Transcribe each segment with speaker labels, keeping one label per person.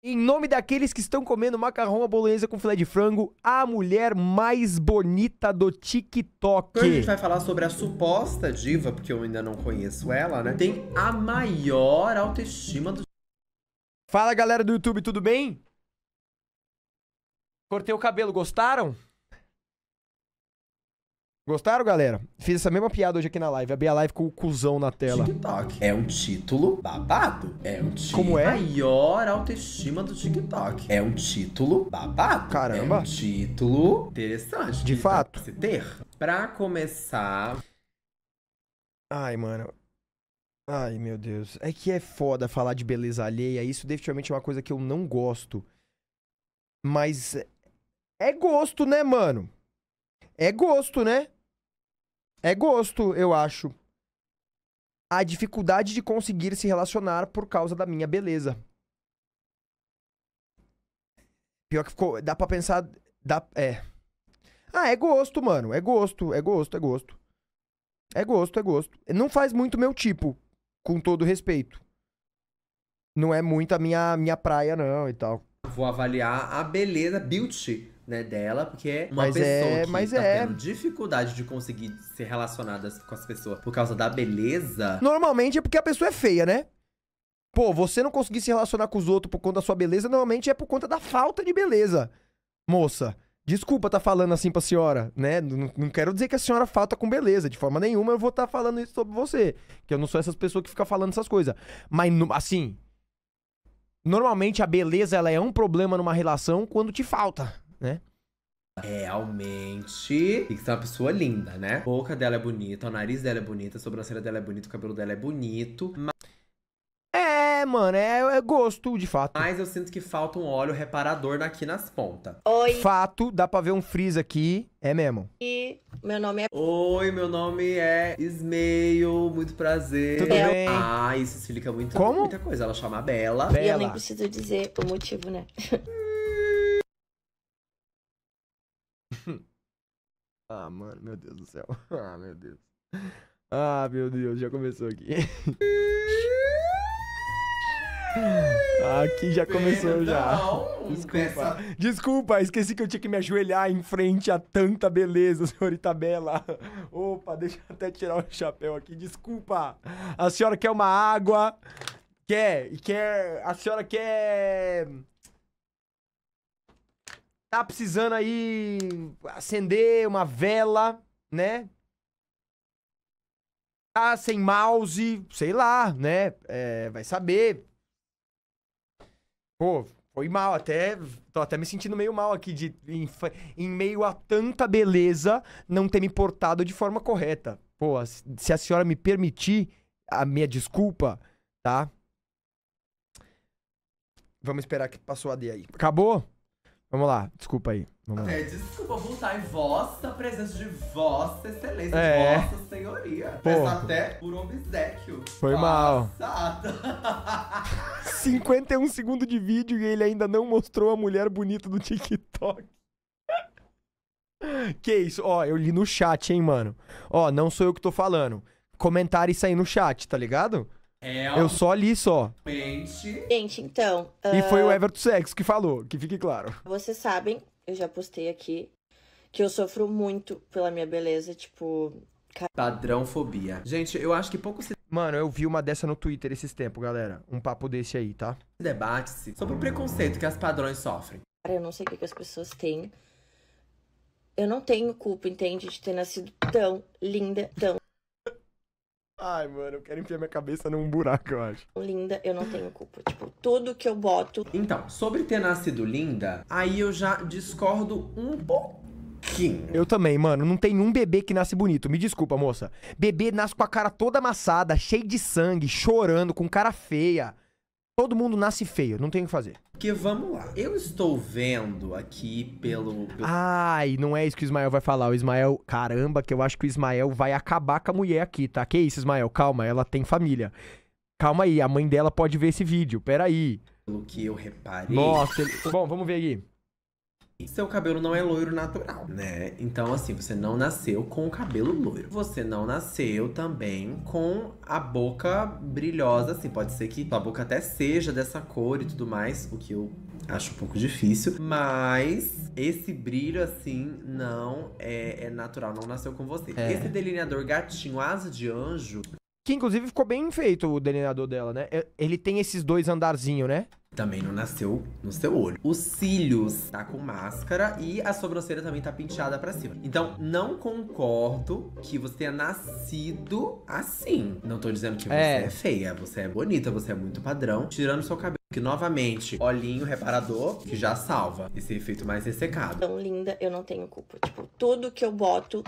Speaker 1: Em nome daqueles que estão comendo macarrão à bolonhesa com filé de frango, a mulher mais bonita do TikTok.
Speaker 2: Hoje a gente vai falar sobre a suposta diva, porque eu ainda não conheço ela, né? Tem a maior autoestima do. Fala galera do YouTube,
Speaker 1: tudo bem? Cortei o cabelo, gostaram? Gostaram, galera? Fiz essa mesma piada hoje aqui na live. Abri a live com o cuzão na
Speaker 2: tela. TikTok. É um título babado. É um título. Como é? Maior autoestima do TikTok. É um título babado. Caramba. É um título interessante. De fato. Se ter. Pra começar. Ai, mano.
Speaker 1: Ai, meu Deus. É que é foda falar de beleza alheia. Isso definitivamente é uma coisa que eu não gosto. Mas. É gosto, né, mano? É gosto, né? É gosto, eu acho. A dificuldade de conseguir se relacionar por causa da minha beleza. Pior que ficou. Dá pra pensar. Dá, é. Ah, é gosto, mano. É gosto, é gosto, é gosto. É gosto, é gosto. Não faz muito meu tipo, com todo respeito. Não é muito a minha, minha praia, não, e tal.
Speaker 2: Vou avaliar a beleza, beauty né, dela, porque é uma mas pessoa é, que mas tá é. tendo dificuldade de conseguir ser relacionada com as pessoas por causa da beleza.
Speaker 1: Normalmente é porque a pessoa é feia, né? Pô, você não conseguir se relacionar com os outros por conta da sua beleza, normalmente é por conta da falta de beleza. Moça, desculpa tá falando assim pra senhora, né? Não, não quero dizer que a senhora falta com beleza, de forma nenhuma eu vou estar tá falando isso sobre você. Que eu não sou essas pessoas que ficam falando essas coisas. Mas, assim, normalmente a beleza ela é um problema numa relação quando te falta
Speaker 2: né? Realmente e que ser é uma pessoa linda, né? A boca dela é bonita, o nariz dela é bonita, a sobrancelha dela é bonita, o cabelo dela é bonito. Mas...
Speaker 1: É, mano, é, é, gosto, de fato.
Speaker 2: Mas eu sinto que falta um óleo reparador aqui nas pontas.
Speaker 1: Oi. Fato, dá pra ver um frizz aqui. É
Speaker 3: mesmo. E meu nome é.
Speaker 2: Oi, meu nome é Ismail. Muito prazer. Tudo bem? Ah, isso explica muito, Como? muita coisa. Ela chama Bela. Bela. E eu nem preciso
Speaker 3: dizer o motivo, né?
Speaker 1: Ah, mano, meu Deus do céu. Ah, meu Deus. Ah, meu Deus, já começou aqui. Aqui já começou Perdão, já. Desculpa. Desculpa, esqueci que eu tinha que me ajoelhar em frente a tanta beleza, senhorita Bela. Opa, deixa eu até tirar o chapéu aqui. Desculpa. A senhora quer uma água? Quer? Quer? A senhora quer tá precisando aí acender uma vela, né? Tá sem mouse, sei lá, né? É, vai saber. Pô, foi mal até. Tô até me sentindo meio mal aqui de, em, em meio a tanta beleza, não ter me portado de forma correta. Pô, se a senhora me permitir a minha desculpa, tá? Vamos esperar que passou a D aí. Acabou? Vamos lá, desculpa aí. Vamos é, lá.
Speaker 2: desculpa, voltar em vossa presença de vossa excelência, é. vossa senhoria. Peço até por um obsequio. Foi Passado. mal.
Speaker 1: 51 segundos de vídeo e ele ainda não mostrou a mulher bonita do TikTok. Que isso? Ó, eu li no chat, hein, mano. Ó, não sou eu que tô falando. Comentário isso aí no chat, tá ligado? É eu só li só.
Speaker 3: Gente, então. Uh... E foi o ah, Everton
Speaker 2: Sexo que falou, que fique claro.
Speaker 3: Vocês sabem, eu já postei aqui, que eu sofro muito pela minha beleza, tipo.
Speaker 2: Padrãofobia. Gente, eu acho que pouco se.
Speaker 1: Mano, eu vi uma dessa no Twitter esses tempos, galera. Um papo desse aí, tá? Debate-se sobre o
Speaker 3: preconceito
Speaker 2: que as padrões sofrem.
Speaker 3: Cara, eu não sei o que as pessoas têm. Eu não tenho culpa, entende? De ter nascido tão linda, tão
Speaker 2: Ai, mano, eu quero enfiar minha cabeça num buraco, eu acho.
Speaker 3: Linda, eu não tenho culpa. Tipo,
Speaker 2: tudo que eu boto. Então, sobre ter nascido linda, aí eu já discordo um pouquinho. Eu
Speaker 1: também, mano. Não tem um bebê que nasce bonito. Me desculpa, moça. Bebê nasce com a cara toda amassada, cheio de sangue, chorando, com cara feia. Todo mundo nasce feio, não tem o que fazer.
Speaker 2: Porque vamos lá, eu estou vendo aqui pelo.
Speaker 1: Ai, não é isso que o Ismael vai falar. O Ismael, caramba, que eu acho que o Ismael vai acabar com a mulher aqui, tá? Que isso, Ismael? Calma, ela tem família. Calma aí, a mãe dela pode ver esse vídeo, peraí.
Speaker 2: Pelo que eu reparei. Nossa, ele... bom, vamos ver aqui seu cabelo não é loiro natural, né? Então, assim, você não nasceu com o cabelo loiro. Você não nasceu também com a boca brilhosa, assim. Pode ser que a boca até seja dessa cor e tudo mais, o que eu acho um pouco difícil. Mas esse brilho, assim, não é, é natural, não nasceu com você. É. Esse delineador gatinho, asa de anjo, que
Speaker 1: inclusive ficou bem feito o delineador dela, né? É, ele tem esses dois andarzinhos, né?
Speaker 2: Também não nasceu no seu olho. Os cílios tá com máscara e a sobrancelha também tá penteada pra cima. Então, não concordo que você tenha nascido assim. Não tô dizendo que você é, é feia, você é bonita, você é muito padrão. Tirando seu cabelo. Que novamente, olhinho reparador, que já salva esse efeito mais ressecado. Tão
Speaker 3: linda, eu não tenho culpa. Tipo, tudo que eu boto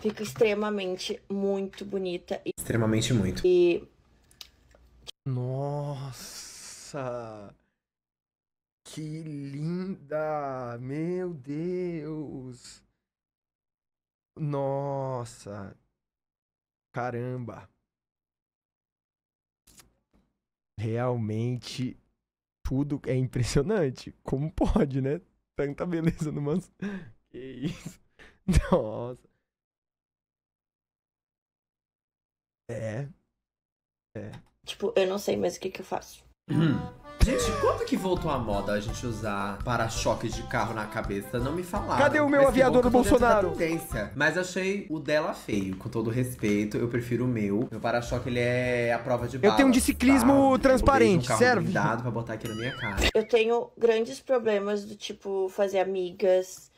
Speaker 3: Fica extremamente muito bonita. E... Extremamente muito. E.
Speaker 1: Nossa! Que linda! Meu Deus! Nossa! Caramba! Realmente tudo é impressionante. Como pode, né? Tanta beleza numa. Que isso!
Speaker 2: Nossa! É. É.
Speaker 3: Tipo, eu não sei mais o que, que eu faço. Hum.
Speaker 2: Gente, quando que voltou à moda a gente usar para-choques de carro na cabeça? Não me falaram. Cadê o meu aviador do Bolsonaro? Mas achei o dela feio, com todo respeito. Eu prefiro o meu. Meu para-choque, ele é a prova de bala. Eu tenho um de ciclismo tá? transparente, um serve? Cuidado pra botar aqui na minha cara.
Speaker 3: Eu tenho grandes problemas do tipo fazer amigas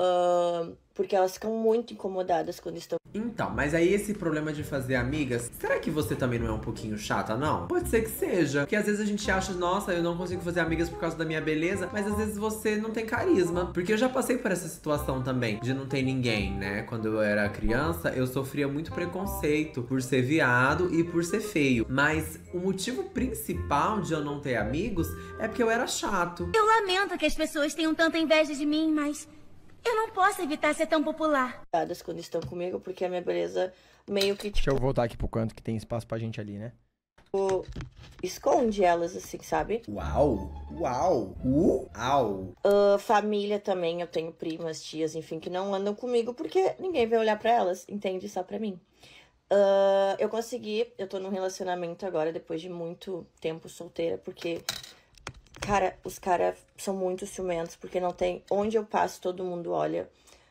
Speaker 3: Uh, porque elas ficam muito incomodadas quando estão. Então,
Speaker 2: mas aí esse problema de fazer amigas, será que você também não é um pouquinho chata, não? Pode ser que seja. Porque às vezes a gente acha, nossa, eu não consigo fazer amigas por causa da minha beleza, mas às vezes você não tem carisma. Porque eu já passei por essa situação também, de não ter ninguém, né? Quando eu era criança, eu sofria muito preconceito por ser viado e por ser feio. Mas o motivo principal de eu não ter amigos é porque eu era chato. Eu
Speaker 3: lamento que as pessoas tenham tanta inveja de mim, mas eu não posso evitar ser tão popular. Quando estão comigo, porque a minha beleza meio que tipo. Deixa eu
Speaker 1: tipo, voltar aqui pro canto que tem espaço pra gente ali,
Speaker 3: né? tipo, esconde elas, assim, sabe? Uau! Uau! Uau! Uh, família também, eu tenho primas, tias, enfim, que não andam comigo porque ninguém vai olhar para elas, entende? Só pra mim. Uh, eu consegui, eu tô num relacionamento agora, depois de muito tempo solteira, porque Cara, os caras são muito ciumentos, porque não tem. Onde eu passo, todo mundo olha.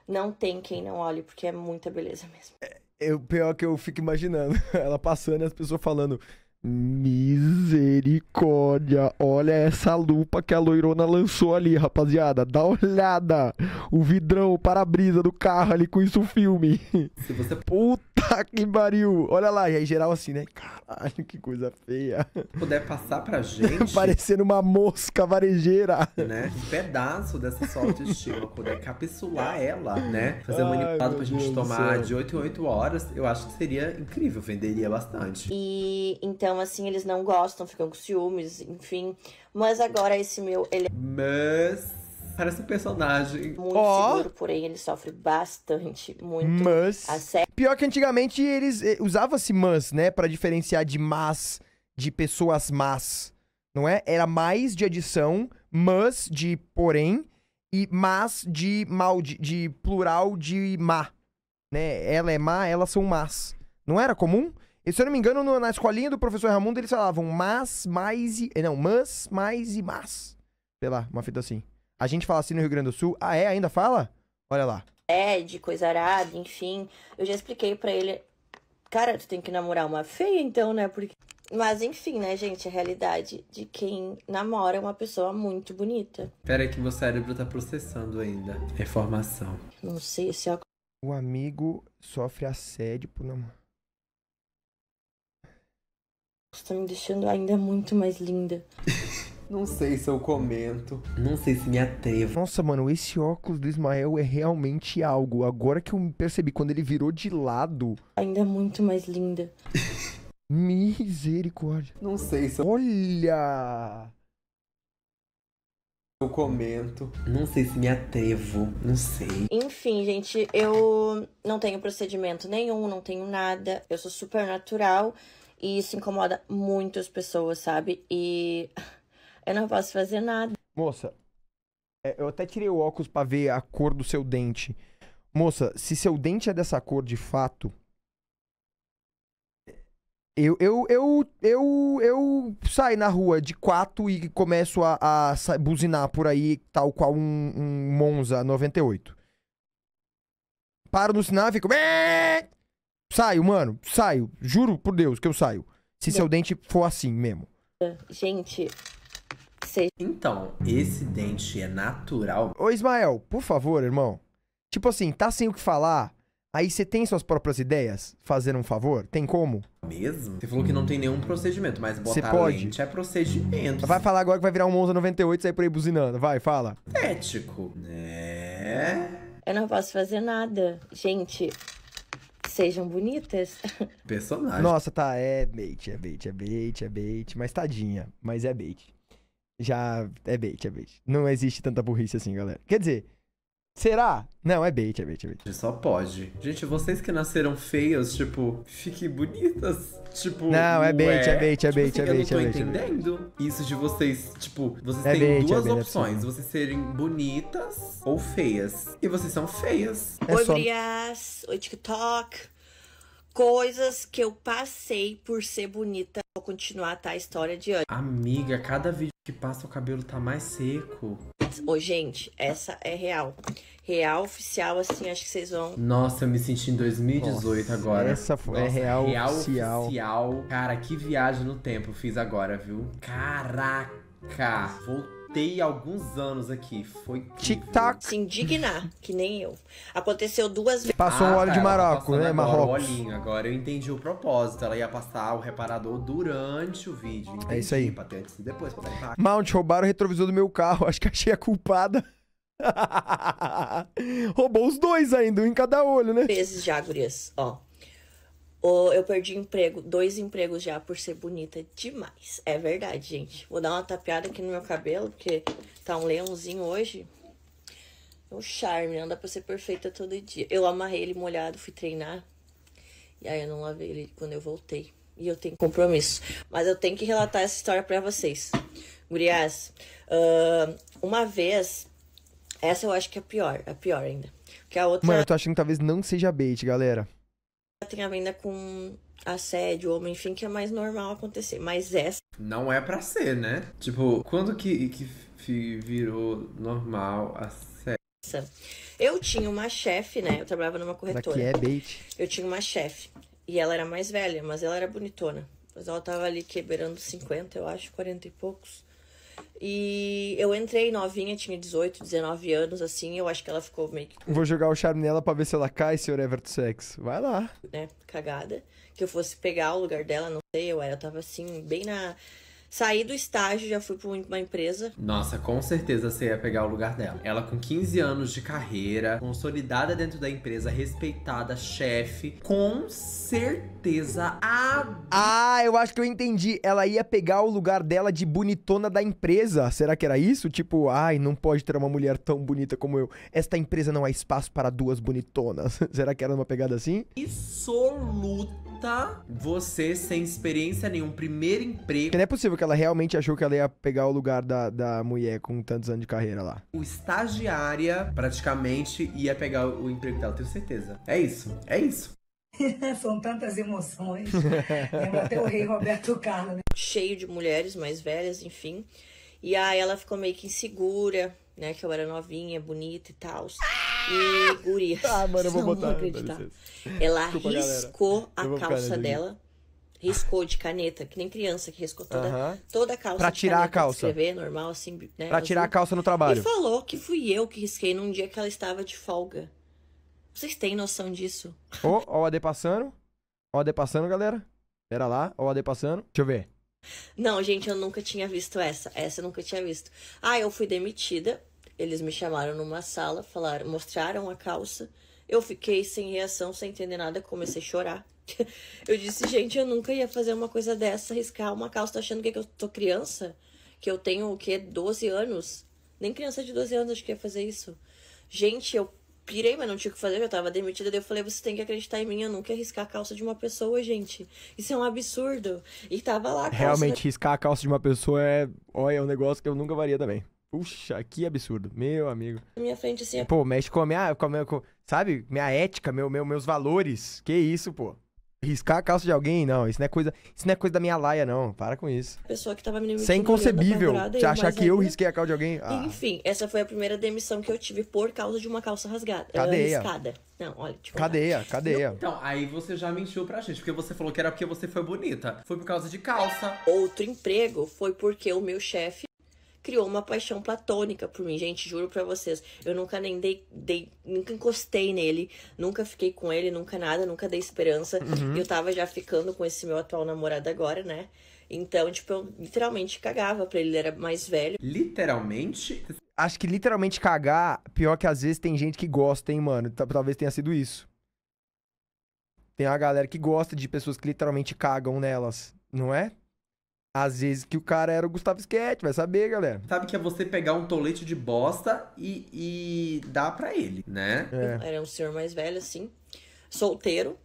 Speaker 3: Não tem quem não olhe, porque é muita beleza mesmo. É,
Speaker 1: eu, é pior que eu fico imaginando. Ela passando e as pessoas falando. Misericórdia, olha essa lupa que a loirona lançou ali, rapaziada. Dá olhada. O vidrão, o para-brisa do carro ali com isso filme. Se você... Puta Puta que pariu. Olha lá, e aí geral assim, né? Caralho, que coisa feia.
Speaker 2: Se puder passar pra gente. Parecendo
Speaker 1: uma mosca varejeira.
Speaker 2: Né? Um pedaço dessa de autoestima. puder capsular ela, né? Fazer um manipulado pra gente Deus tomar de 8 em 8 horas, eu acho que seria incrível, venderia bastante.
Speaker 3: E então, assim, eles não gostam, ficam com ciúmes, enfim. Mas agora esse meu. Ele... É
Speaker 2: Mas parece um personagem. Muito
Speaker 3: oh. seguro, porém ele sofre bastante,
Speaker 1: muito. Mas... Pior que antigamente eles eh, usava-se mas, né? para diferenciar de más, de pessoas más, não é? Era mais de adição, mas de porém, e mas de mal, de, de plural de má, né? Ela é má, elas são más. Não era comum? E, se eu não me engano, no, na escolinha do professor Ramundo, eles falavam mas, mais e. Eh, não, mas, mais e mas. Sei lá, uma fita assim. A gente fala assim no Rio Grande do Sul. Ah, é? Ainda fala? Olha lá.
Speaker 3: É, de coisa arada, enfim. Eu já expliquei para ele. Cara, tu tem que namorar uma feia então, né? Porque... Mas enfim, né, gente? A realidade de quem namora é uma pessoa muito bonita.
Speaker 2: Pera que meu cérebro tá processando ainda. Informação.
Speaker 3: Não sei se é...
Speaker 1: O amigo sofre assédio por namoro.
Speaker 3: Isso tá me deixando ainda muito mais linda. Não sei se
Speaker 1: eu comento. Não sei se me atrevo. Nossa, mano, esse óculos do Ismael é realmente algo. Agora que eu percebi, quando ele virou de lado.
Speaker 3: Ainda muito mais linda. Misericórdia. Não sei se
Speaker 1: eu... Olha!
Speaker 2: Eu comento. Não sei se me atrevo. Não sei.
Speaker 3: Enfim, gente, eu não tenho procedimento nenhum, não tenho nada. Eu sou super natural. E isso incomoda muitas pessoas, sabe? E eu não posso fazer nada.
Speaker 1: Moça, é, eu até tirei o óculos para ver a cor do seu dente. Moça, se seu dente é dessa cor de fato. Eu, eu, eu, eu, eu saio na rua de quatro e começo a, a buzinar por aí, tal qual um, um Monza 98. Paro no sinal e fico. Saio, mano, saio. Juro por Deus que eu saio. Se seu dente for assim mesmo.
Speaker 3: Gente, seja. Então, esse
Speaker 2: dente é natural. Ô,
Speaker 1: Ismael, por favor, irmão. Tipo assim, tá sem o que falar, Aí você tem suas próprias ideias? Fazer um favor? Tem como?
Speaker 2: Mesmo? Você falou que não tem nenhum procedimento, mas botar Cê pode. lente é procedimento. Vai
Speaker 1: falar agora que vai virar um Monza 98 e sair por aí buzinando. Vai, fala.
Speaker 2: Ético. É...
Speaker 3: Eu não posso fazer nada. Gente, sejam bonitas.
Speaker 1: Personagem. Nossa, tá. É bait, é bait, é bait, é bait. Mas tadinha. Mas é bait já é bait, é bait. Não existe tanta burrice assim, galera. Quer dizer, será? Não, é bait, é bait, é bait. Só pode.
Speaker 2: Gente, vocês que nasceram feias, tipo, fiquem bonitas. Tipo, não, é bait, ué. É, tipo, assim, é, é bait, é bait, assim, é bait. Eu não tô é entendendo isso de vocês, tipo, vocês é têm bait, é duas é opções, vocês serem bonitas ou feias. E vocês são feias. É Oi, só...
Speaker 3: Brias. Oi, TikTok coisas que eu passei por ser bonita. Vou continuar tá, a história de antes. Amiga, cada
Speaker 2: vídeo que passa o cabelo tá mais seco.
Speaker 3: Ô, gente, essa é real. Real, oficial, assim, acho que vocês vão. Nossa,
Speaker 2: eu me senti em 2018 Nossa, agora. Essa foi Nossa, é real, real oficial. oficial. Cara, que viagem no tempo fiz agora, viu? Caraca! Voltou escutei alguns anos aqui. Foi.
Speaker 3: Tic-tac. Se indignar, que nem eu. Aconteceu duas vezes. Passou ah, um óleo de tá Maroco,
Speaker 2: né? Marrocos. Olhinho. Agora eu entendi o propósito. Ela ia passar o reparador durante o vídeo. Entendi. É isso aí. Até e depois. Mount, roubaram
Speaker 1: o retrovisor do meu carro. Acho que achei a culpada. Roubou os dois ainda, um em cada olho,
Speaker 3: né? Vezes já, gurias. Ó. Ou eu perdi emprego, dois empregos já por ser bonita demais. É verdade, gente. Vou dar uma tapeada aqui no meu cabelo, porque tá um leãozinho hoje. É um charme, anda né? dá pra ser perfeita todo dia. Eu amarrei ele molhado, fui treinar. E aí eu não lavei ele quando eu voltei. E eu tenho compromisso. Mas eu tenho que relatar essa história pra vocês. Gurias, uh, uma vez... Essa eu acho que é a pior, a é pior ainda. Porque a outra... Mano, eu tô
Speaker 1: achando que talvez não seja bait, galera
Speaker 3: tem a venda com assédio, homem, enfim, que é mais normal acontecer. Mas essa.
Speaker 2: Não é pra ser, né? Tipo, quando que, que virou normal assédio?
Speaker 3: Eu tinha uma chefe, né? Eu trabalhava numa corretora. Daqui é bait. Eu tinha uma chefe. E ela era mais velha, mas ela era bonitona. Mas ela tava ali quebrando 50, eu acho, 40 e poucos. E eu entrei novinha, tinha 18, 19 anos, assim, eu acho que ela ficou meio que.
Speaker 1: Vou jogar o charme nela pra ver se ela cai, senhor
Speaker 2: Everton Sex. Vai
Speaker 3: lá. Né, cagada. Que eu fosse pegar o lugar dela, não sei, eu era, eu tava assim, bem na Saí do estágio, já fui para uma empresa.
Speaker 2: Nossa, com certeza você ia pegar o lugar dela. Ela com 15 anos de carreira, consolidada dentro da empresa, respeitada, chefe, com certeza a
Speaker 1: Ah, eu acho que eu entendi. Ela ia pegar o lugar dela de bonitona da empresa. Será que era isso? Tipo, ai, não pode ter uma mulher tão bonita como eu. Esta empresa não há espaço para duas bonitonas. Será que era uma pegada assim?
Speaker 2: Absoluta você sem experiência nenhum, primeiro emprego. Porque não é
Speaker 1: possível que ela realmente achou que ela ia pegar o lugar da, da mulher com tantos anos de carreira lá.
Speaker 2: O estagiária praticamente ia pegar o emprego dela, tenho certeza. É isso, é isso.
Speaker 3: São tantas emoções.
Speaker 2: Lembra até o rei
Speaker 3: Roberto Carlos, né? Cheio de mulheres mais velhas, enfim. E aí ela ficou meio que insegura, né? Que eu era novinha, bonita e tal. Ah! E, guria. Ah, mano, eu vou botar. Não vou acreditar. Ela Desculpa, riscou galera. a calça dela. Riscou de caneta, que nem criança que riscou toda, uh -huh. toda a calça. Pra tirar a calça. Escrever normal, assim, né? Pra tirar a
Speaker 1: calça no trabalho. E
Speaker 3: falou que fui eu que risquei num dia que ela estava de folga. Vocês têm noção disso?
Speaker 1: Ó, oh, o AD passando. Ó, o AD passando, galera. Pera lá, ó, o AD passando. Deixa eu ver.
Speaker 3: Não, gente, eu nunca tinha visto essa. Essa eu nunca tinha visto. Ah, eu fui demitida eles me chamaram numa sala, falaram, mostraram a calça. Eu fiquei sem reação, sem entender nada, comecei a chorar. eu disse, gente, eu nunca ia fazer uma coisa dessa, riscar uma calça, tá achando que eu tô criança? Que eu tenho o quê? 12 anos? Nem criança de 12 anos acho que ia fazer isso. Gente, eu pirei, mas não tinha o que fazer, eu tava demitida. Daí eu falei, você tem que acreditar em mim, eu nunca ia riscar a calça de uma pessoa, gente. Isso é um absurdo. E tava lá a calça... Realmente,
Speaker 1: riscar a calça de uma pessoa é... Olha, é um negócio que eu nunca varia também. Puxa, que absurdo. Meu amigo.
Speaker 3: Na minha frente, assim. É pô,
Speaker 1: mexe com a minha. Com a minha com, sabe? Minha ética, meu, meu, meus valores. Que isso, pô. Riscar a calça de alguém, não. Isso não é coisa, isso não é coisa da minha laia, não. Para com isso. pessoa que tava me Isso é inconcebível. Você achar que ainda... eu risquei a calça de alguém. Ah. Enfim,
Speaker 3: essa foi a primeira demissão que eu tive por causa de uma calça rasgada. Cadeia. Riscada. Não, olha, tipo.
Speaker 1: Cadeia, cadeia.
Speaker 2: então, aí você já mentiu pra gente, porque você falou que era porque você foi bonita. Foi por causa de calça.
Speaker 3: Outro emprego foi porque o meu chefe criou uma paixão platônica por mim. Gente, juro pra vocês, eu nunca nem dei, dei nunca encostei nele, nunca fiquei com ele, nunca nada, nunca dei esperança. Uhum. Eu tava já ficando com esse meu atual namorado agora, né? Então, tipo, eu literalmente cagava pra ele, ele era mais velho. Literalmente?
Speaker 1: Acho que literalmente cagar, pior que às vezes tem gente que gosta, hein, mano? Talvez tenha sido isso. Tem uma galera que gosta de pessoas que literalmente cagam nelas, não é? Às vezes que o cara era o Gustavo Sketch, vai saber, galera.
Speaker 2: Sabe que é você pegar um tolete de bosta e, e dar para ele, né? É.
Speaker 3: Era um senhor mais velho, assim, solteiro.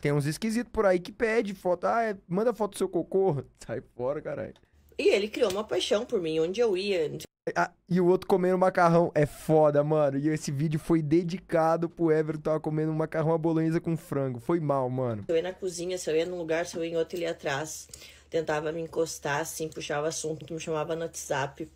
Speaker 1: Tem uns esquisitos por aí que pede foto. Ah, é, manda foto do seu cocô. Sai fora, caralho.
Speaker 3: E ele criou uma paixão por mim, onde eu ia.
Speaker 1: Ah, e o outro comendo macarrão. É foda, mano. E esse vídeo foi dedicado pro Everton tava comendo macarrão à bolonhesa com frango. Foi mal, mano.
Speaker 3: Eu ia na cozinha, se eu ia num lugar, se eu ia em outro, ele ia atrás tentava me encostar, assim, puxava assunto, me chamava no WhatsApp,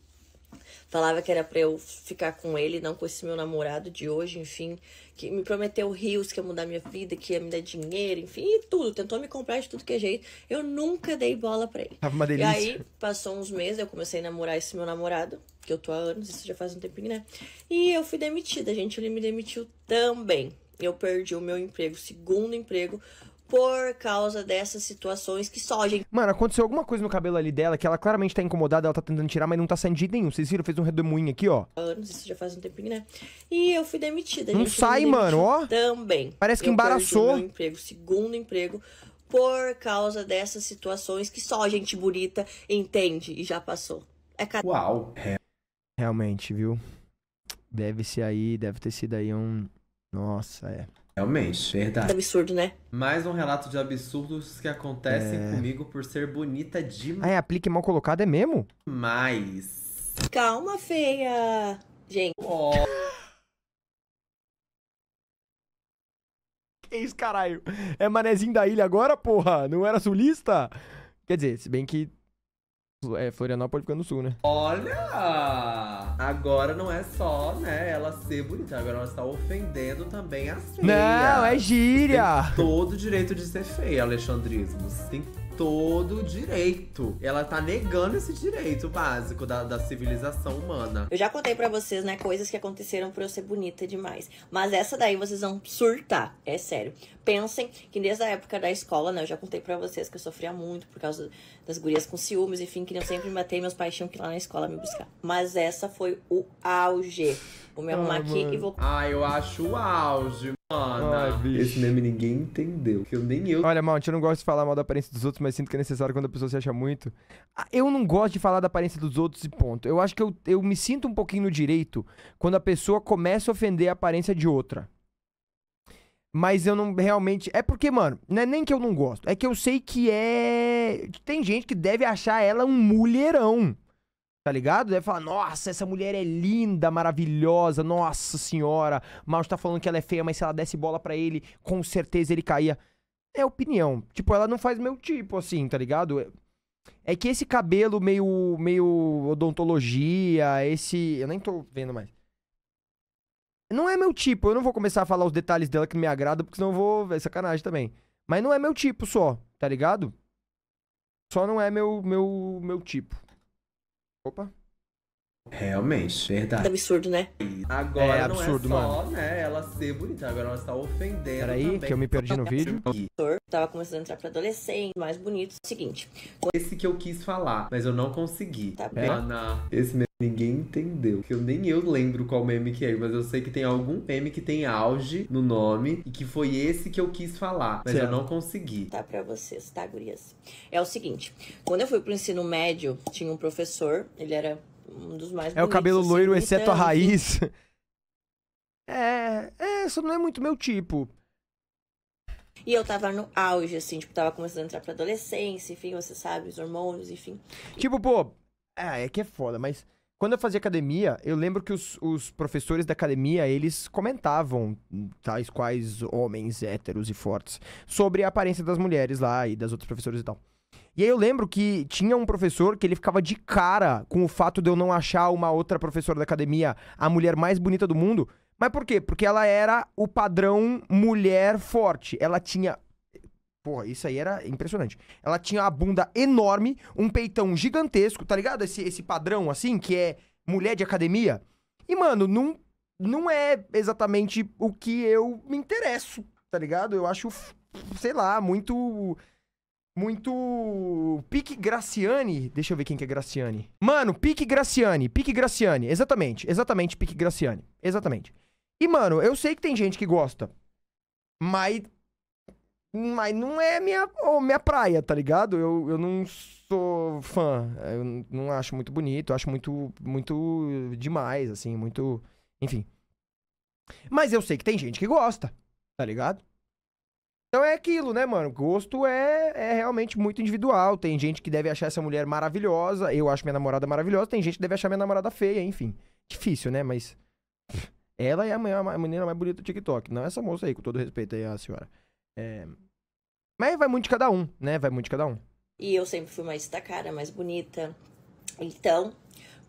Speaker 3: falava que era para eu ficar com ele, não com esse meu namorado de hoje, enfim, que me prometeu rios, que ia mudar minha vida, que ia me dar dinheiro, enfim, tudo, tentou me comprar de tudo que é jeito. Eu nunca dei bola para ele. Tava uma delícia. E aí, passou uns meses, eu comecei a namorar esse meu namorado, que eu tô há anos, isso já faz um tempinho, né? E eu fui demitida, gente, ele me demitiu também. Eu perdi o meu emprego, segundo emprego, por causa dessas situações que só a gente. Mano, aconteceu
Speaker 1: alguma coisa no cabelo ali dela que ela claramente tá incomodada, ela tá tentando tirar, mas não tá saindo de nenhum. Vocês viram? Fez um redemoinho aqui, ó.
Speaker 3: Anos, ah, isso já faz um tempinho, né? E eu fui demitida. Não sai, mano, ó. Também. Parece que embaraçou. Meu emprego, segundo emprego, por causa dessas situações que só gente bonita entende e já passou. É car... Uau. É.
Speaker 1: Realmente, viu? Deve ser aí, deve ter sido aí um. Nossa, é. Realmente, verdade. É
Speaker 2: absurdo, né? Mais um relato de absurdos que acontecem é... comigo por ser bonita demais.
Speaker 1: Ah, é aplique mal colocado, é mesmo?
Speaker 2: Mas.
Speaker 3: Calma, feia! Gente. Oh.
Speaker 1: que isso, caralho? É manezinho da ilha agora, porra? Não era sulista? Quer dizer, se bem que. É Florianópolis fica no sul, né?
Speaker 2: Olha! Agora não é só, né, ela ser bonita, agora ela está ofendendo também a feia. Não, é gíria! tem todo o direito de ser feia, Alexandrismo. Você tem todo direito. Ela tá negando esse direito básico da, da civilização humana. Eu
Speaker 3: já contei para vocês, né, coisas que aconteceram pra eu ser bonita demais. Mas essa daí vocês vão surtar, é sério. Pensem que desde a época da escola, né, eu já contei para vocês que eu sofria muito por causa das gurias com ciúmes, enfim, que eu sempre me matei, meus pais tinham que ir lá na escola me buscar. Mas essa foi o auge. Vou me arrumar ah, aqui mano. e vou.
Speaker 2: Ah, eu acho o auge. Esse meme
Speaker 1: ninguém entendeu. Que eu nem eu. Olha, Mount, eu não gosto de falar mal da aparência dos outros, mas sinto que é necessário quando a pessoa se acha muito. Ah, eu não gosto de falar da aparência dos outros e ponto. Eu acho que eu, eu me sinto um pouquinho no direito quando a pessoa começa a ofender a aparência de outra. Mas eu não realmente. É porque, mano, não é nem que eu não gosto. É que eu sei que é. Tem gente que deve achar ela um mulherão. Tá ligado? Deve falar, nossa, essa mulher é linda, maravilhosa, nossa senhora. Mal tá falando que ela é feia, mas se ela desse bola para ele, com certeza ele caía. É opinião. Tipo, ela não faz meu tipo, assim, tá ligado? É que esse cabelo meio, meio odontologia, esse. Eu nem tô vendo mais. Não é meu tipo. Eu não vou começar a falar os detalhes dela que me agrada, porque senão eu vou. É sacanagem também. Mas não é meu tipo só, tá ligado? Só não
Speaker 2: é meu, meu, meu tipo. Opa. Realmente, verdade. É
Speaker 3: absurdo, né? É agora é absurdo, não é só, mano. né, ela ser bonita, agora ela está ofendendo Peraí, também. que eu me perdi no vídeo. Tava começando a entrar pra adolescente, mais bonito. É seguinte. Esse que eu quis falar,
Speaker 2: mas eu não consegui. Tá bem. esse mesmo. Ninguém entendeu. Eu nem eu lembro qual meme que é, mas eu sei que tem algum meme que tem auge no nome e que foi esse que eu quis falar, mas Sim. eu não consegui. Tá para vocês, tá, gurias?
Speaker 3: É o seguinte, quando eu fui pro ensino médio, tinha um professor, ele era um dos mais É bonitos, o cabelo assim, loiro exceto a assim. raiz. é, é, isso não é muito meu tipo. E eu tava no auge, assim, tipo, tava começando a entrar pra adolescência, enfim, você sabe, os hormônios, enfim.
Speaker 1: Tipo, pô, ah, é que é foda, mas quando eu fazia academia, eu lembro que os, os professores da academia, eles comentavam, tais quais homens héteros e fortes, sobre a aparência das mulheres lá e das outras professoras e tal. E aí eu lembro que tinha um professor que ele ficava de cara com o fato de eu não achar uma outra professora da academia a mulher mais bonita do mundo. Mas por quê? Porque ela era o padrão mulher forte. Ela tinha Porra, isso aí era impressionante. Ela tinha a bunda enorme, um peitão gigantesco, tá ligado? Esse, esse padrão, assim, que é mulher de academia. E, mano, não, não é exatamente o que eu me interesso, tá ligado? Eu acho, sei lá, muito. Muito. Pique Graciane. Deixa eu ver quem que é Graciane. Mano, Pique Graciane. Pique Graciane. Exatamente. Exatamente, Pique Graciane. Exatamente. E, mano, eu sei que tem gente que gosta. Mas mas não é minha, oh, minha praia, tá ligado? Eu, eu não sou fã. Eu não acho muito bonito, acho muito, muito demais, assim, muito. Enfim. Mas eu sei que tem gente que gosta, tá ligado? Então é aquilo, né, mano? Gosto é, é realmente muito individual. Tem gente que deve achar essa mulher maravilhosa. Eu acho minha namorada maravilhosa. Tem gente que deve achar minha namorada feia, enfim. Difícil, né? Mas. Ela é a, maneira menina mais bonita do TikTok. Não essa moça aí, com todo respeito aí a senhora. É... Mas vai muito de cada um, né? Vai muito de cada um.
Speaker 3: E eu sempre fui mais destacada, mais bonita. Então,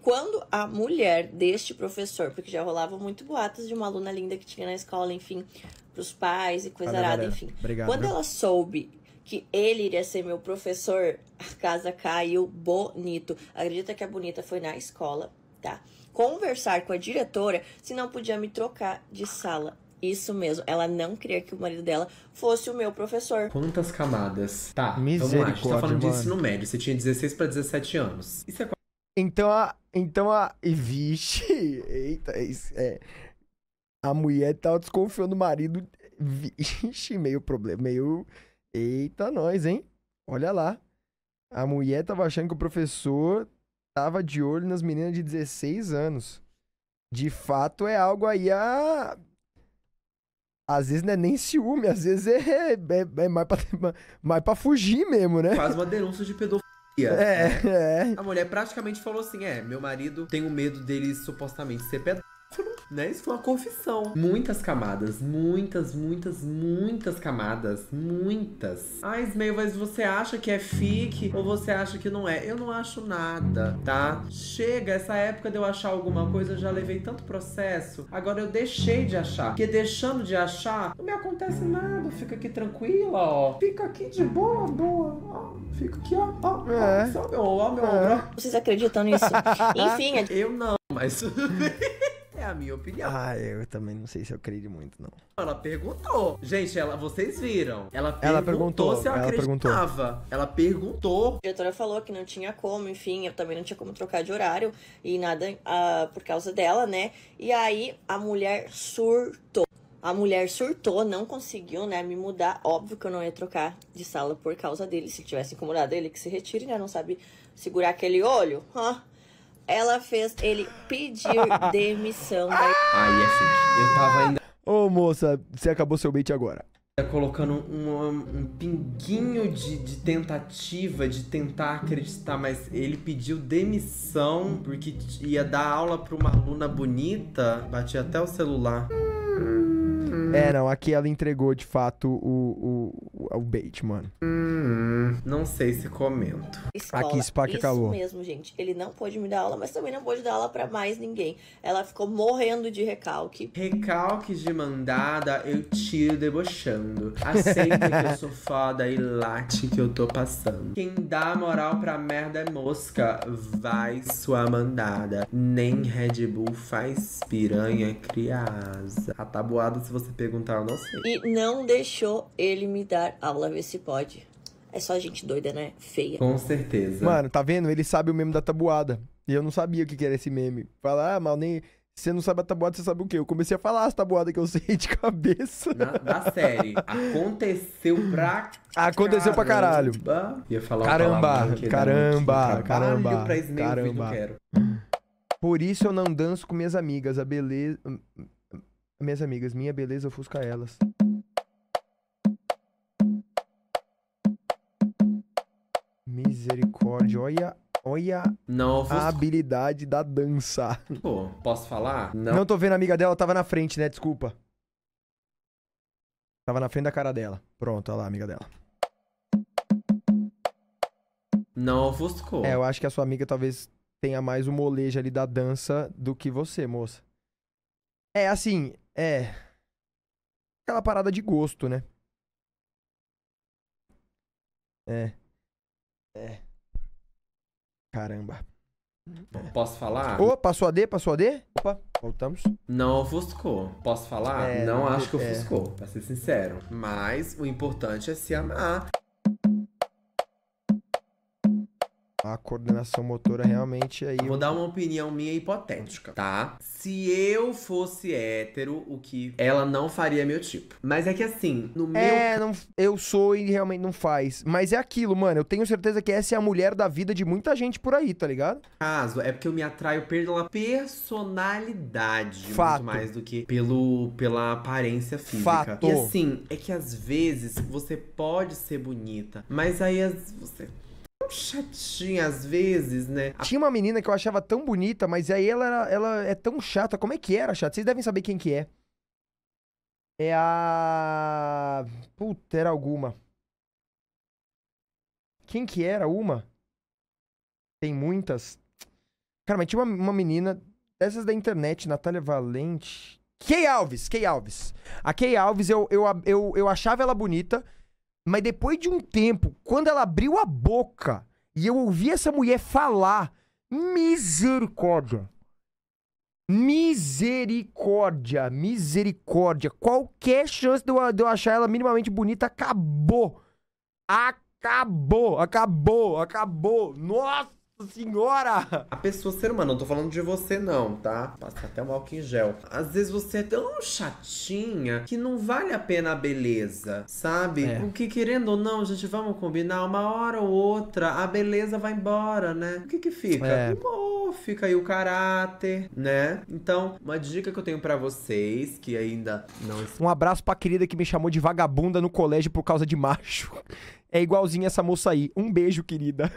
Speaker 3: quando a mulher deste professor, porque já rolavam muito boatos de uma aluna linda que tinha na escola, enfim, pros pais e coisa arada, enfim. Obrigado. Quando ela soube que ele iria ser meu professor, a casa caiu bonito. Acredita que a bonita foi na escola, tá? Conversar com a diretora se não podia me trocar de sala. Isso mesmo, ela não queria que o marido dela fosse o meu professor.
Speaker 2: Quantas camadas? Tá, Misericórdia, vamos lá, a gente tá falando de ensino médio, você tinha 16 para 17 anos.
Speaker 1: Isso é Então a... Então a... e Vixe, eita, isso é... A mulher tá desconfiando do marido. Vixe, meio problema, meio... Eita, nós, hein? Olha lá. A mulher tava achando que o professor tava de olho nas meninas de 16 anos. De fato, é algo aí a às vezes não é nem ciúme, às vezes é, é, é, é mais, pra, mais pra fugir mesmo, né? Faz uma
Speaker 2: denúncia de pedofilia.
Speaker 1: É, é. é.
Speaker 2: A mulher praticamente falou assim: é, meu marido tenho medo dele supostamente ser pedófilo. Né? Isso foi uma confissão. Muitas camadas, muitas, muitas, muitas camadas, muitas. Ah, Ismael, mas você acha que é fique ou você acha que não é? Eu não acho nada, tá? Chega, essa época de eu achar alguma coisa, eu já levei tanto processo. Agora eu deixei de achar. Porque deixando de achar, não me acontece nada. Fica aqui tranquila, ó. Fica
Speaker 3: aqui de boa, boa. Ó, fica aqui, ó. ó, é. ó, meu, ó, meu, é. Vocês acreditam nisso? Enfim. É eu
Speaker 2: não, mas. É a minha opinião.
Speaker 1: Ah, eu também não sei se eu acredito muito, não.
Speaker 2: Ela perguntou. Gente, ela, vocês viram. Ela perguntou, ela perguntou se eu ela acreditava. Perguntou. Ela perguntou.
Speaker 3: A diretora falou que não tinha como, enfim, eu também não tinha como trocar de horário e nada uh, por causa dela, né? E aí a mulher surtou. A mulher surtou, não conseguiu, né, me mudar. Óbvio que eu não ia trocar de sala por causa dele. Se tivesse incomodado ele, que se retire, né? Não sabe segurar aquele olho. Huh? Ela fez ele pedir demissão da. Aí
Speaker 1: é fudido. Eu tava ainda. Ô moça, você acabou seu bait agora.
Speaker 2: Tá colocando um, um pinguinho de, de tentativa de tentar acreditar, mas ele pediu demissão porque ia dar aula pra uma aluna bonita. Bati até o celular.
Speaker 1: Hum. É, não, aqui ela entregou de fato o, o, o bait, mano. Hum,
Speaker 2: não sei se comento.
Speaker 3: Escola. Aqui Spack Isso acabou. mesmo, gente. Ele não pôde me dar aula, mas também não pôde dar aula para mais ninguém. Ela ficou morrendo de recalque. Recalques de mandada eu tiro debochando.
Speaker 2: Aceita que eu sou foda e late que eu tô passando. Quem dá moral pra merda é mosca. Vai sua mandada. Nem Red Bull faz piranha criasa. tabuada, se você você perguntar, eu não sei.
Speaker 3: E não deixou ele me dar aula, ver se pode. É só gente doida, né? Feia. Com
Speaker 2: certeza.
Speaker 1: Mano, tá vendo? Ele sabe o meme da tabuada. E eu não sabia o que, era esse meme. Falar, ah, mal nem. Você não sabe a tabuada, você sabe o quê? Eu comecei a falar as tabuadas que eu sei de cabeça.
Speaker 2: Na, série. Aconteceu pra. Ah, aconteceu né, caramba. pra caralho. Ia falar caramba, um caramba,
Speaker 1: caramba, caramba. Pra caramba. quero. Por isso eu não danço com minhas amigas. A beleza. Minhas amigas, minha beleza ofusca elas. Misericórdia, olha, olha não, a habilidade da dança. Pô,
Speaker 2: posso falar? Não. não
Speaker 1: tô vendo a amiga dela, tava na frente, né? Desculpa. Tava na frente da cara dela. Pronto, olha lá, amiga dela. Não ofuscou. É, eu acho que a sua amiga talvez tenha mais o molejo ali da dança do que você, moça. É, assim, é. Aquela parada de gosto, né? É. É.
Speaker 2: Caramba. Posso falar? Opa,
Speaker 1: passou a D, passou a D? Opa, voltamos.
Speaker 2: Não ofuscou. Posso falar? É, não, não acho que é. ofuscou, é. pra ser sincero. Mas o importante é se amar. a coordenação motora realmente aí. Vou dar uma opinião minha hipotética, tá? Se eu fosse hétero, o que ela não faria é meu tipo. Mas é que assim, no meu. É, não,
Speaker 1: eu sou e realmente não faz. Mas é aquilo, mano. Eu tenho certeza que essa é a mulher da vida de muita gente por aí, tá ligado?
Speaker 2: Caso, é porque eu me atraio pela personalidade Fato. muito mais do que pelo, pela aparência física. Fato. E assim, é que às vezes você pode ser bonita, mas aí você chatinha às vezes, né?
Speaker 1: Tinha uma menina que eu achava tão bonita, mas aí ela, era, ela é tão chata. Como é que era chata? Vocês devem saber quem que é.
Speaker 2: É a...
Speaker 1: Puta, era alguma. Quem que era uma? Tem muitas. Cara, mas tinha uma, uma menina dessas da internet, Natália Valente... Key Alves, Key Alves. A Key Alves, eu, eu, eu, eu achava ela bonita... Mas depois de um tempo, quando ela abriu a boca e eu ouvi essa mulher falar, misericórdia. Misericórdia, misericórdia. Qualquer chance de eu, de eu achar ela minimamente
Speaker 2: bonita acabou. Acabou, acabou, acabou. Nossa! senhora! A pessoa ser humana, não tô falando de você não, tá? Passa até um álcool em gel. Às vezes você é tão chatinha que não vale a pena a beleza, sabe? É. O que querendo ou não, gente, vamos combinar, uma hora ou outra a beleza vai embora, né? O que que fica? É. Pô, fica aí o caráter, né? Então, uma dica que eu tenho para vocês, que ainda não... Um abraço pra querida que me chamou de vagabunda
Speaker 1: no colégio por causa de macho é igualzinha essa moça aí. Um beijo, querida.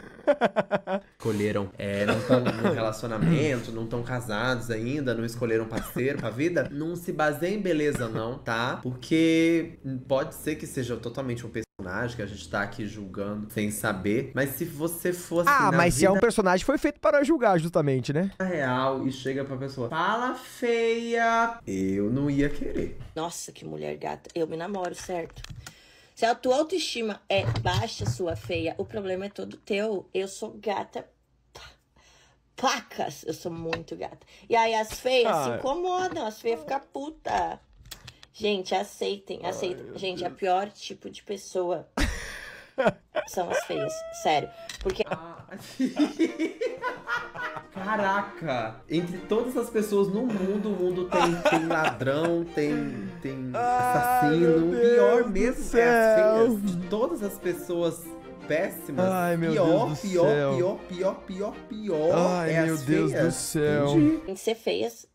Speaker 2: Escolheram. É, não estão no relacionamento, não estão casados ainda, não escolheram parceiro pra vida. Não se baseia em beleza, não, tá? Porque pode ser que seja totalmente um personagem que a gente tá aqui julgando sem saber. Mas se você fosse. Assim
Speaker 1: ah, mas vida... se é um personagem, foi feito para julgar, justamente, né?
Speaker 2: Real e chega pra pessoa.
Speaker 3: Fala feia! Eu
Speaker 2: não ia querer.
Speaker 3: Nossa, que mulher gata. Eu me namoro, certo? Se a tua autoestima é baixa, sua feia, o problema é todo teu. Eu sou gata pacas. Eu sou muito gata. E aí as feias ah, se incomodam, as feias ficam puta. Gente, aceitem, aceitem. Ai, Gente, a pior tipo de pessoa são as feias. Sério. Porque. Ah.
Speaker 2: Caraca! Entre todas as pessoas no mundo, o mundo tem, tem ladrão, tem, tem ah, assassino. Ai, pior mesmo é as de todas as pessoas péssimas. Ai, meu pior, Deus do céu. pior,
Speaker 3: pior, pior, pior, pior. É Ai, é meu
Speaker 1: Deus feias. do céu.
Speaker 3: Em ser feias,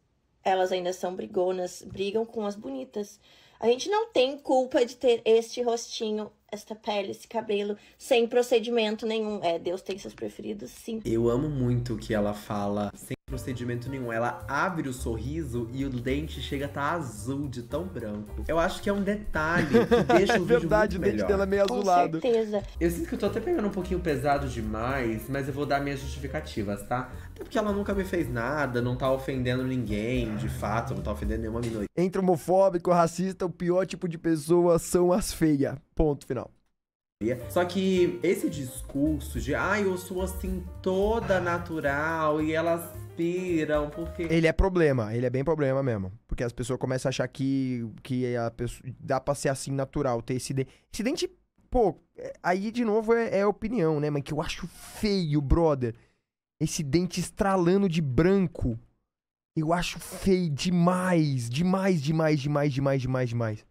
Speaker 3: elas ainda são brigonas, brigam com as bonitas. A gente não tem culpa de ter este rostinho esta pele, esse cabelo, sem procedimento nenhum. É, Deus tem seus preferidos, sim.
Speaker 2: Eu amo muito que ela fala, sem procedimento nenhum. Ela abre o sorriso e o dente chega a estar tá azul de tão branco. Eu acho que é um detalhe que deixa o é vídeo Verdade, muito melhor. Verdade, o dente dela é meio azulado. Com certeza. Eu sinto que eu tô até pegando um pouquinho pesado demais, mas eu vou dar minhas justificativas, tá? Até porque ela nunca me fez nada, não tá ofendendo ninguém, de fato, não tá ofendendo nenhuma minoria.
Speaker 1: Entre homofóbico, racista, o pior tipo de pessoa são as feias. Ponto final.
Speaker 2: Só que esse discurso de, ai, ah, eu sou assim toda natural e elas piram, porque. Ele
Speaker 1: é problema, ele é bem problema mesmo. Porque as pessoas começam a achar que, que a pessoa, dá pra ser assim natural, ter esse dente. Esse dente, pô, é, aí de novo é, é opinião, né, Mas Que eu acho feio, brother. Esse dente estralando de branco. Eu acho feio demais, demais, demais, demais, demais, demais, demais.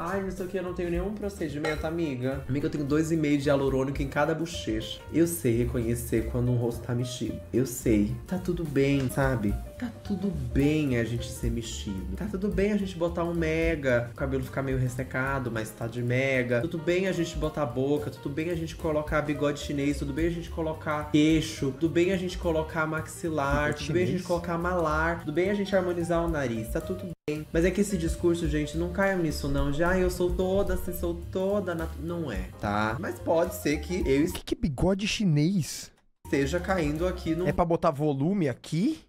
Speaker 2: Ai, não sei o que, eu não tenho nenhum procedimento, amiga. Amiga, eu tenho dois e meio de hialurônico em cada bochecha. Eu sei reconhecer quando um rosto tá mexido. Eu sei. Tá tudo bem, sabe? Tá tudo bem a gente ser mexido. Tá tudo bem a gente botar um mega, o cabelo ficar meio ressecado, mas tá de mega. Tudo bem a gente botar a boca, tudo bem a gente colocar bigode chinês, tudo bem a gente colocar queixo, tudo bem a gente colocar maxilar, tudo bem a gente colocar malar, tudo bem a gente harmonizar o nariz. Tá tudo mas é que esse discurso, gente, não caia nisso não. Já eu sou toda, você sou toda, nat... não é, tá? Mas pode ser que eu que,
Speaker 1: que bigode chinês
Speaker 2: esteja caindo aqui no É para
Speaker 1: botar volume
Speaker 2: aqui?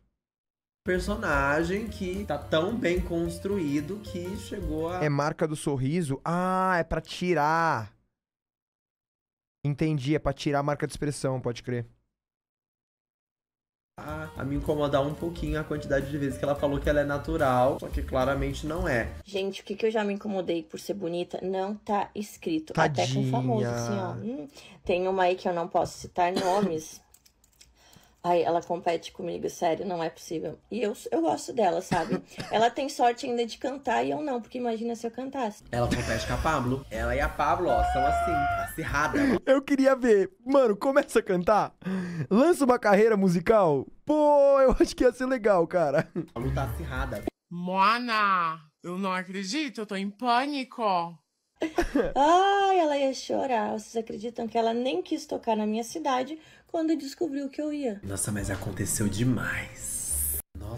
Speaker 2: personagem que tá tão bem construído que chegou a É
Speaker 1: marca do sorriso? Ah, é para tirar. Entendi, é para tirar a marca de expressão, pode crer
Speaker 2: a, me incomodar um pouquinho a quantidade de vezes que ela falou que ela é natural, só que claramente não é.
Speaker 3: Gente, o que, que eu já me incomodei por ser bonita não tá escrito. Tadinha. Até com famoso, assim, ó. Hum, tem uma aí que eu não posso citar nomes. Ai, ela compete comigo, sério, não é possível. E eu, eu gosto dela, sabe? ela tem sorte ainda de cantar e eu não, porque imagina se eu cantasse.
Speaker 2: Ela compete com a Pablo. Ela e a Pablo, ó, são assim. Ferrada. Mano.
Speaker 1: Eu queria ver. Mano, começa a cantar. Lança uma carreira musical. Pô, eu acho que ia ser legal, cara. A luta tá
Speaker 2: acirrada. Moana, eu não acredito, eu tô em pânico.
Speaker 3: Ai, ela ia chorar. Vocês acreditam que ela nem quis tocar na minha cidade quando descobriu que eu ia?
Speaker 2: Nossa, mas aconteceu demais.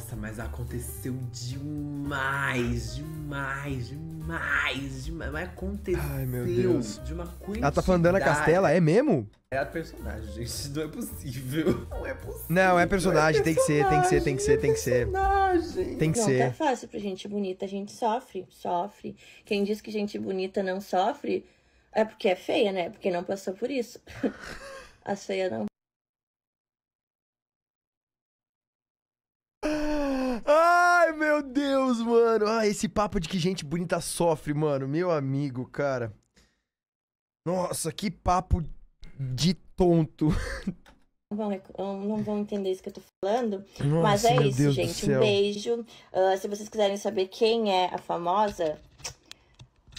Speaker 2: Nossa, mas aconteceu demais, demais, demais, demais. Mas aconteceu Ai, meu Deus. de uma quantidade. Ela tá falando Ana Castela, é mesmo? É a personagem, gente. Não é possível. Não é possível. Não, é
Speaker 1: personagem. é personagem. Tem que ser, tem que ser, tem que ser, tem que é ser.
Speaker 3: Personagem. Tem que não, ser. Não tá fácil pra gente bonita. A gente sofre, sofre. Quem diz que gente bonita não sofre é porque é feia, né? Porque não passou por isso. As feias não
Speaker 1: esse papo de que gente bonita sofre, mano. Meu amigo, cara. Nossa, que papo de tonto.
Speaker 3: não vão entender isso que eu tô falando. Nossa, mas é isso, Deus gente. Um beijo. Uh, se vocês quiserem saber quem é a famosa,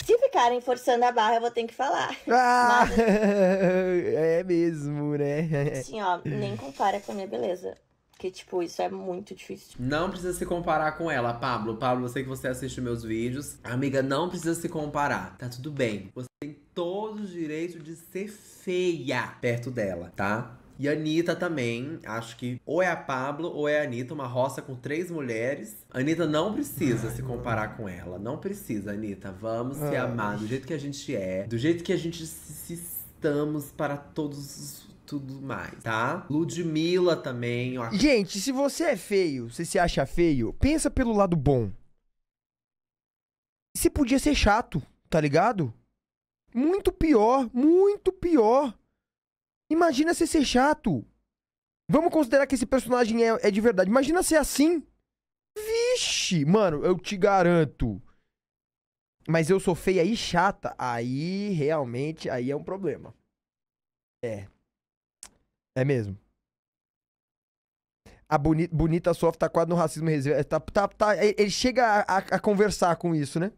Speaker 3: se ficarem forçando a barra, eu vou ter que falar.
Speaker 2: Ah, mas... É mesmo, né? Assim, ó, nem
Speaker 3: compara com a minha beleza. Porque, tipo, isso é muito difícil.
Speaker 2: Não precisa se comparar com ela, Pablo. Pablo, eu sei que você assiste meus vídeos. Amiga, não precisa se comparar. Tá tudo bem. Você tem todo o direito de ser feia perto dela, tá? E a Anitta também, acho que ou é a Pablo ou é a Anitta, uma roça com três mulheres. A Anitta não precisa Ai, se comparar com ela, não precisa, Anitta. Vamos Ai. se ah. amar do jeito que a gente é, do jeito que a gente se, se estamos para todos os tudo mais, tá? Ludmilla também, ó.
Speaker 1: Gente, se você é feio, você se acha feio, pensa pelo lado bom. Você podia ser chato, tá ligado? Muito pior, muito pior. Imagina você ser chato. Vamos considerar que esse personagem é, é de verdade. Imagina ser assim. Vixe, mano, eu te garanto. Mas eu sou feia e chata. Aí, realmente, aí é um problema. É. É mesmo. A Bonita, Bonita Soft tá quase no racismo reserva. É, tá, tá, tá, é, ele chega a, a, a conversar com isso, né?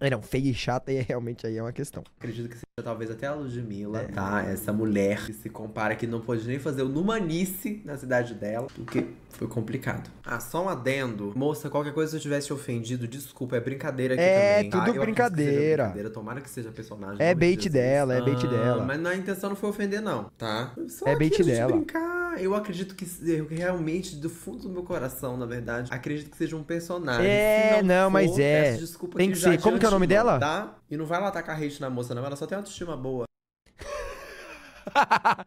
Speaker 1: É, não, feia e chata e é realmente aí é uma questão.
Speaker 2: Acredito que seja talvez até a Ludmilla, é. tá? Essa mulher que se compara que não pôde nem fazer o Numanice na cidade dela, o que foi complicado. Ah, só um adendo. Moça, qualquer coisa se eu tivesse ofendido, desculpa, é brincadeira aqui é, também. É, tudo ah, brincadeira. brincadeira. Tomara que seja personagem. É bait Jesus. dela, é bait ah, dela. Mas na intenção não foi ofender, não, tá? Só é bait dela. brincar eu acredito que eu realmente, do fundo do meu coração, na verdade, acredito que seja um personagem. É, não, não for, mas é. desculpa Tem que ser. Como que é o nome dela? Tá? E não vai lá atacar hate na moça, não. Ela só tem uma autoestima boa.